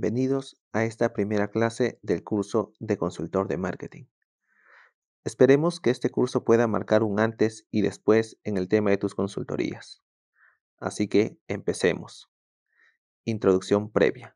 bienvenidos a esta primera clase del curso de consultor de marketing. Esperemos que este curso pueda marcar un antes y después en el tema de tus consultorías. Así que empecemos. Introducción previa.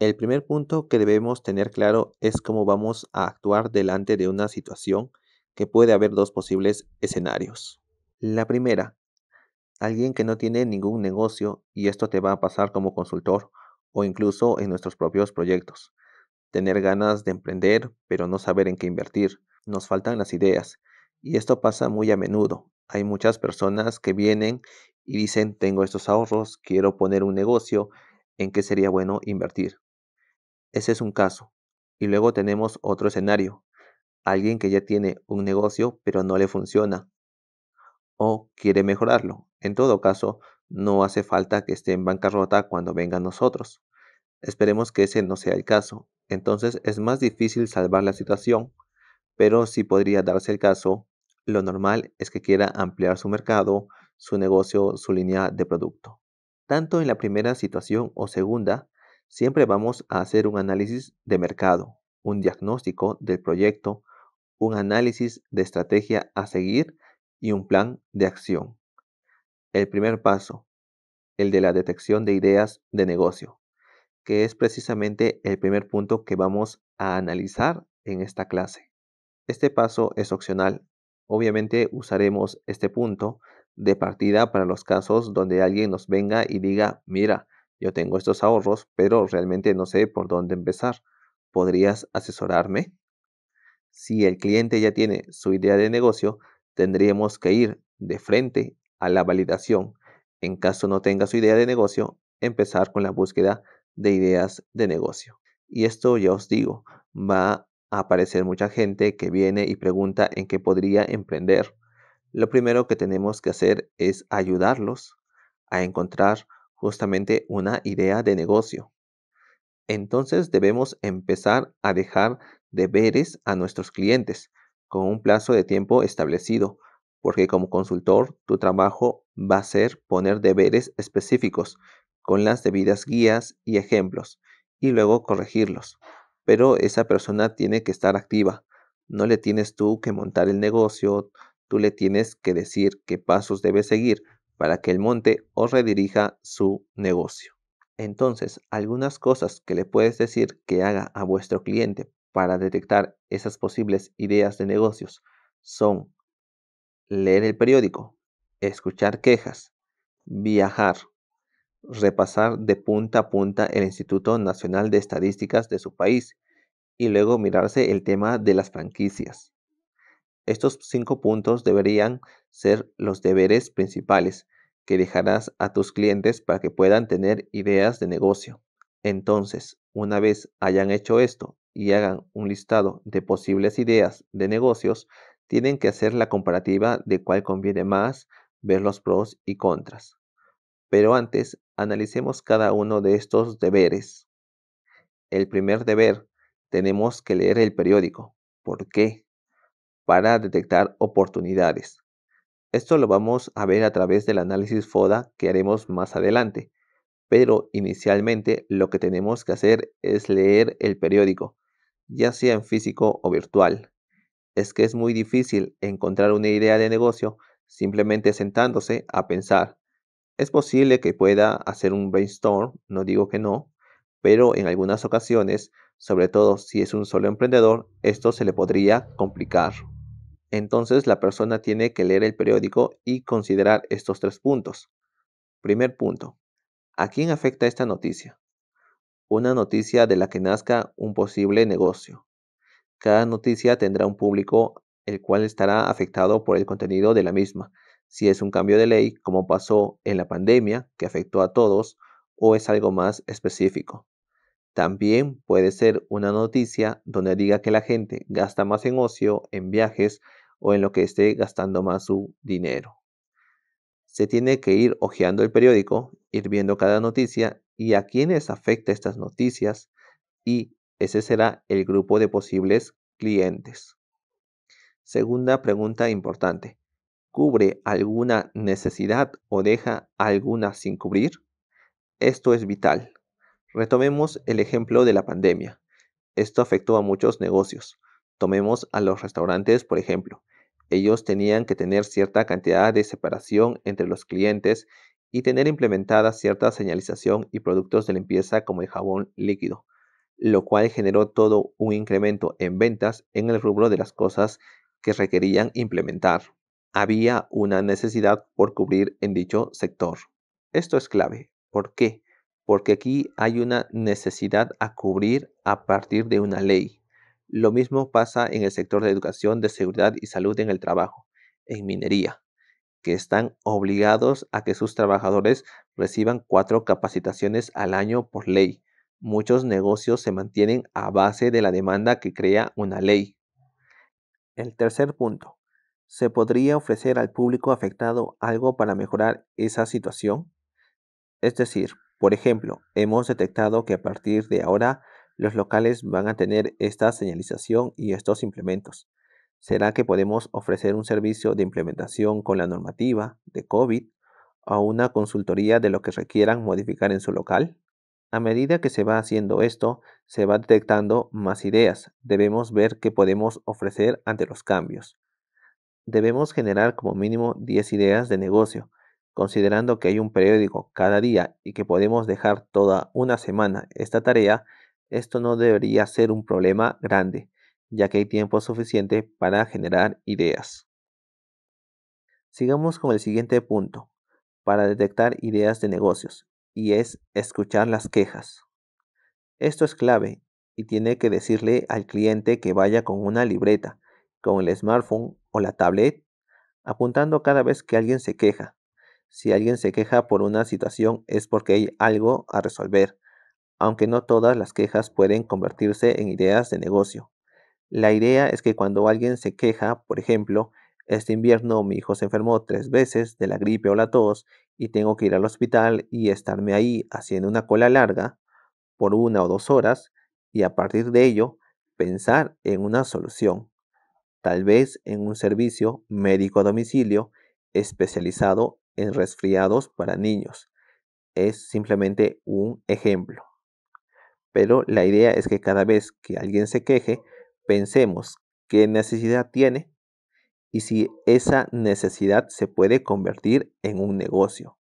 El primer punto que debemos tener claro es cómo vamos a actuar delante de una situación que puede haber dos posibles escenarios. La primera, alguien que no tiene ningún negocio y esto te va a pasar como consultor o incluso en nuestros propios proyectos. Tener ganas de emprender, pero no saber en qué invertir. Nos faltan las ideas. Y esto pasa muy a menudo. Hay muchas personas que vienen y dicen, tengo estos ahorros, quiero poner un negocio, ¿en qué sería bueno invertir? Ese es un caso. Y luego tenemos otro escenario. Alguien que ya tiene un negocio, pero no le funciona. O quiere mejorarlo, en todo caso, no hace falta que esté en bancarrota cuando venga a nosotros. Esperemos que ese no sea el caso. Entonces es más difícil salvar la situación, pero si podría darse el caso, lo normal es que quiera ampliar su mercado, su negocio, su línea de producto. Tanto en la primera situación o segunda, siempre vamos a hacer un análisis de mercado, un diagnóstico del proyecto, un análisis de estrategia a seguir y un plan de acción el primer paso, el de la detección de ideas de negocio, que es precisamente el primer punto que vamos a analizar en esta clase. Este paso es opcional. Obviamente usaremos este punto de partida para los casos donde alguien nos venga y diga, mira, yo tengo estos ahorros, pero realmente no sé por dónde empezar. ¿Podrías asesorarme? Si el cliente ya tiene su idea de negocio, tendríamos que ir de frente a la validación. En caso no tenga su idea de negocio, empezar con la búsqueda de ideas de negocio. Y esto ya os digo, va a aparecer mucha gente que viene y pregunta en qué podría emprender. Lo primero que tenemos que hacer es ayudarlos a encontrar justamente una idea de negocio. Entonces debemos empezar a dejar deberes a nuestros clientes con un plazo de tiempo establecido porque como consultor tu trabajo va a ser poner deberes específicos con las debidas guías y ejemplos y luego corregirlos. Pero esa persona tiene que estar activa. No le tienes tú que montar el negocio, tú le tienes que decir qué pasos debe seguir para que él monte o redirija su negocio. Entonces, algunas cosas que le puedes decir que haga a vuestro cliente para detectar esas posibles ideas de negocios son leer el periódico, escuchar quejas, viajar, repasar de punta a punta el Instituto Nacional de Estadísticas de su país y luego mirarse el tema de las franquicias. Estos cinco puntos deberían ser los deberes principales que dejarás a tus clientes para que puedan tener ideas de negocio. Entonces, una vez hayan hecho esto y hagan un listado de posibles ideas de negocios, tienen que hacer la comparativa de cuál conviene más, ver los pros y contras. Pero antes, analicemos cada uno de estos deberes. El primer deber, tenemos que leer el periódico. ¿Por qué? Para detectar oportunidades. Esto lo vamos a ver a través del análisis FODA que haremos más adelante. Pero inicialmente lo que tenemos que hacer es leer el periódico, ya sea en físico o virtual, es que es muy difícil encontrar una idea de negocio simplemente sentándose a pensar. Es posible que pueda hacer un brainstorm, no digo que no, pero en algunas ocasiones, sobre todo si es un solo emprendedor, esto se le podría complicar. Entonces la persona tiene que leer el periódico y considerar estos tres puntos. Primer punto, ¿a quién afecta esta noticia? Una noticia de la que nazca un posible negocio. Cada noticia tendrá un público el cual estará afectado por el contenido de la misma. Si es un cambio de ley, como pasó en la pandemia, que afectó a todos, o es algo más específico. También puede ser una noticia donde diga que la gente gasta más en ocio, en viajes o en lo que esté gastando más su dinero. Se tiene que ir hojeando el periódico, ir viendo cada noticia y a quiénes afecta estas noticias y ese será el grupo de posibles clientes. Segunda pregunta importante. ¿Cubre alguna necesidad o deja alguna sin cubrir? Esto es vital. Retomemos el ejemplo de la pandemia. Esto afectó a muchos negocios. Tomemos a los restaurantes, por ejemplo. Ellos tenían que tener cierta cantidad de separación entre los clientes y tener implementada cierta señalización y productos de limpieza como el jabón líquido lo cual generó todo un incremento en ventas en el rubro de las cosas que requerían implementar. Había una necesidad por cubrir en dicho sector. Esto es clave. ¿Por qué? Porque aquí hay una necesidad a cubrir a partir de una ley. Lo mismo pasa en el sector de educación, de seguridad y salud en el trabajo, en minería, que están obligados a que sus trabajadores reciban cuatro capacitaciones al año por ley muchos negocios se mantienen a base de la demanda que crea una ley. El tercer punto, ¿se podría ofrecer al público afectado algo para mejorar esa situación? Es decir, por ejemplo, hemos detectado que a partir de ahora los locales van a tener esta señalización y estos implementos. ¿Será que podemos ofrecer un servicio de implementación con la normativa de COVID o una consultoría de lo que requieran modificar en su local? A medida que se va haciendo esto, se va detectando más ideas. Debemos ver qué podemos ofrecer ante los cambios. Debemos generar como mínimo 10 ideas de negocio, considerando que hay un periódico cada día y que podemos dejar toda una semana esta tarea, esto no debería ser un problema grande, ya que hay tiempo suficiente para generar ideas. Sigamos con el siguiente punto, para detectar ideas de negocios y es escuchar las quejas. Esto es clave y tiene que decirle al cliente que vaya con una libreta, con el smartphone o la tablet, apuntando cada vez que alguien se queja. Si alguien se queja por una situación es porque hay algo a resolver, aunque no todas las quejas pueden convertirse en ideas de negocio. La idea es que cuando alguien se queja, por ejemplo, este invierno mi hijo se enfermó tres veces de la gripe o la tos y tengo que ir al hospital y estarme ahí haciendo una cola larga por una o dos horas y a partir de ello pensar en una solución, tal vez en un servicio médico a domicilio especializado en resfriados para niños. Es simplemente un ejemplo. Pero la idea es que cada vez que alguien se queje, pensemos qué necesidad tiene y si esa necesidad se puede convertir en un negocio.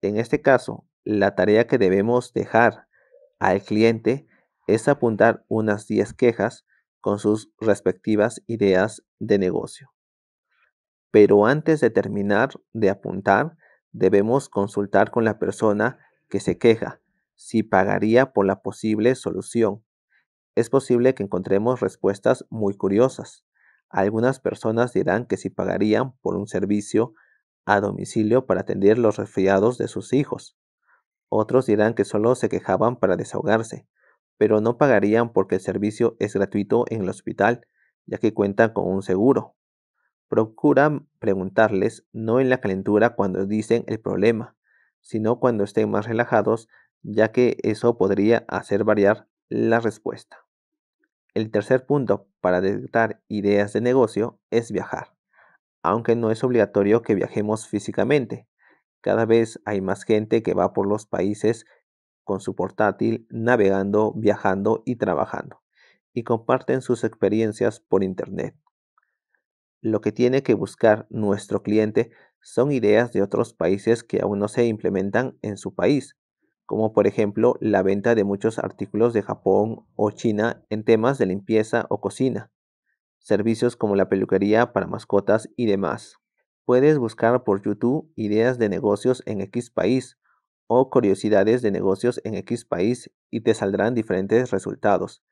En este caso, la tarea que debemos dejar al cliente es apuntar unas 10 quejas con sus respectivas ideas de negocio. Pero antes de terminar de apuntar, debemos consultar con la persona que se queja si pagaría por la posible solución. Es posible que encontremos respuestas muy curiosas. Algunas personas dirán que si pagarían por un servicio a domicilio para atender los resfriados de sus hijos. Otros dirán que solo se quejaban para desahogarse, pero no pagarían porque el servicio es gratuito en el hospital, ya que cuentan con un seguro. Procuran preguntarles no en la calentura cuando dicen el problema, sino cuando estén más relajados, ya que eso podría hacer variar la respuesta. El tercer punto, para detectar ideas de negocio es viajar, aunque no es obligatorio que viajemos físicamente. Cada vez hay más gente que va por los países con su portátil, navegando, viajando y trabajando, y comparten sus experiencias por Internet. Lo que tiene que buscar nuestro cliente son ideas de otros países que aún no se implementan en su país como por ejemplo la venta de muchos artículos de Japón o China en temas de limpieza o cocina, servicios como la peluquería para mascotas y demás. Puedes buscar por YouTube ideas de negocios en X país o curiosidades de negocios en X país y te saldrán diferentes resultados.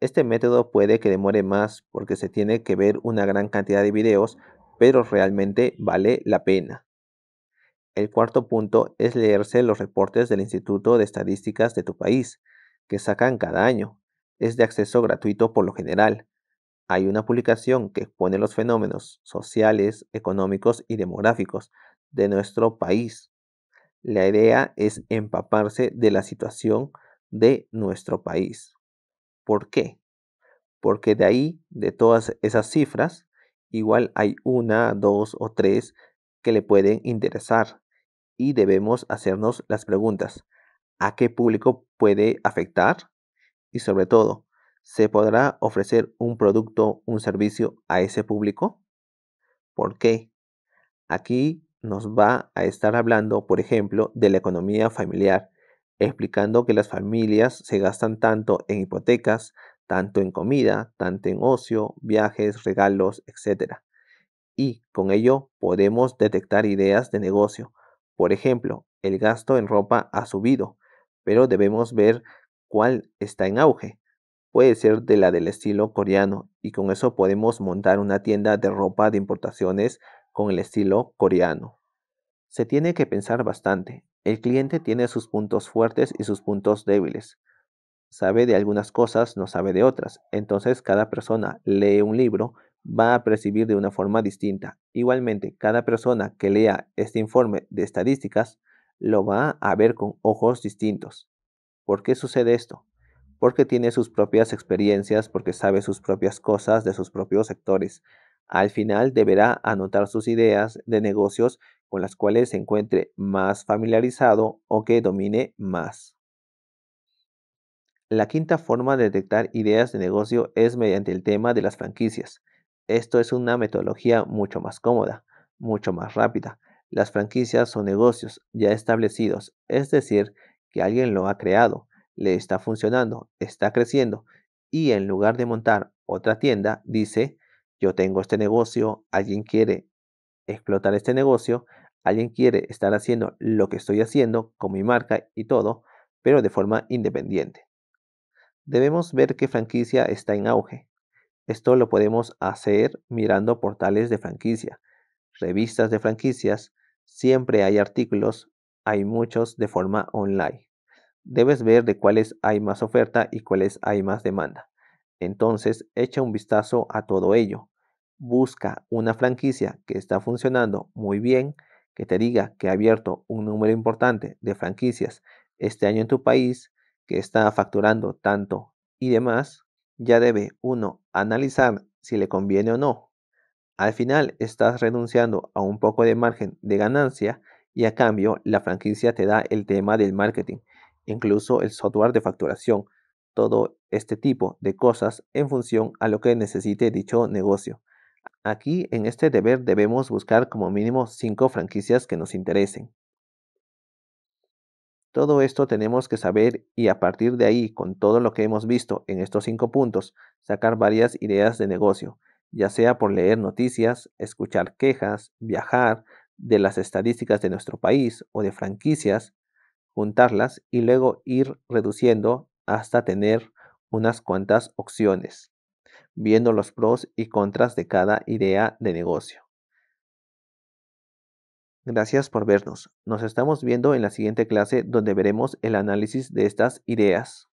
Este método puede que demore más porque se tiene que ver una gran cantidad de videos, pero realmente vale la pena. El cuarto punto es leerse los reportes del Instituto de Estadísticas de tu país, que sacan cada año. Es de acceso gratuito por lo general. Hay una publicación que expone los fenómenos sociales, económicos y demográficos de nuestro país. La idea es empaparse de la situación de nuestro país. ¿Por qué? Porque de ahí, de todas esas cifras, igual hay una, dos o tres que le pueden interesar y debemos hacernos las preguntas, ¿a qué público puede afectar? Y sobre todo, ¿se podrá ofrecer un producto, un servicio a ese público? ¿Por qué? Aquí nos va a estar hablando, por ejemplo, de la economía familiar, explicando que las familias se gastan tanto en hipotecas, tanto en comida, tanto en ocio, viajes, regalos, etc. Y con ello podemos detectar ideas de negocio, por ejemplo, el gasto en ropa ha subido, pero debemos ver cuál está en auge. Puede ser de la del estilo coreano y con eso podemos montar una tienda de ropa de importaciones con el estilo coreano. Se tiene que pensar bastante. El cliente tiene sus puntos fuertes y sus puntos débiles. Sabe de algunas cosas, no sabe de otras. Entonces cada persona lee un libro va a percibir de una forma distinta. Igualmente, cada persona que lea este informe de estadísticas lo va a ver con ojos distintos. ¿Por qué sucede esto? Porque tiene sus propias experiencias, porque sabe sus propias cosas de sus propios sectores. Al final deberá anotar sus ideas de negocios con las cuales se encuentre más familiarizado o que domine más. La quinta forma de detectar ideas de negocio es mediante el tema de las franquicias. Esto es una metodología mucho más cómoda, mucho más rápida. Las franquicias son negocios ya establecidos, es decir, que alguien lo ha creado, le está funcionando, está creciendo y en lugar de montar otra tienda, dice, yo tengo este negocio, alguien quiere explotar este negocio, alguien quiere estar haciendo lo que estoy haciendo con mi marca y todo, pero de forma independiente. Debemos ver qué franquicia está en auge, esto lo podemos hacer mirando portales de franquicia, revistas de franquicias, siempre hay artículos, hay muchos de forma online. Debes ver de cuáles hay más oferta y cuáles hay más demanda. Entonces, echa un vistazo a todo ello. Busca una franquicia que está funcionando muy bien, que te diga que ha abierto un número importante de franquicias este año en tu país, que está facturando tanto y demás ya debe uno analizar si le conviene o no. Al final estás renunciando a un poco de margen de ganancia y a cambio la franquicia te da el tema del marketing, incluso el software de facturación, todo este tipo de cosas en función a lo que necesite dicho negocio. Aquí en este deber debemos buscar como mínimo 5 franquicias que nos interesen. Todo esto tenemos que saber y a partir de ahí, con todo lo que hemos visto en estos cinco puntos, sacar varias ideas de negocio, ya sea por leer noticias, escuchar quejas, viajar, de las estadísticas de nuestro país o de franquicias, juntarlas y luego ir reduciendo hasta tener unas cuantas opciones, viendo los pros y contras de cada idea de negocio. Gracias por vernos. Nos estamos viendo en la siguiente clase donde veremos el análisis de estas ideas.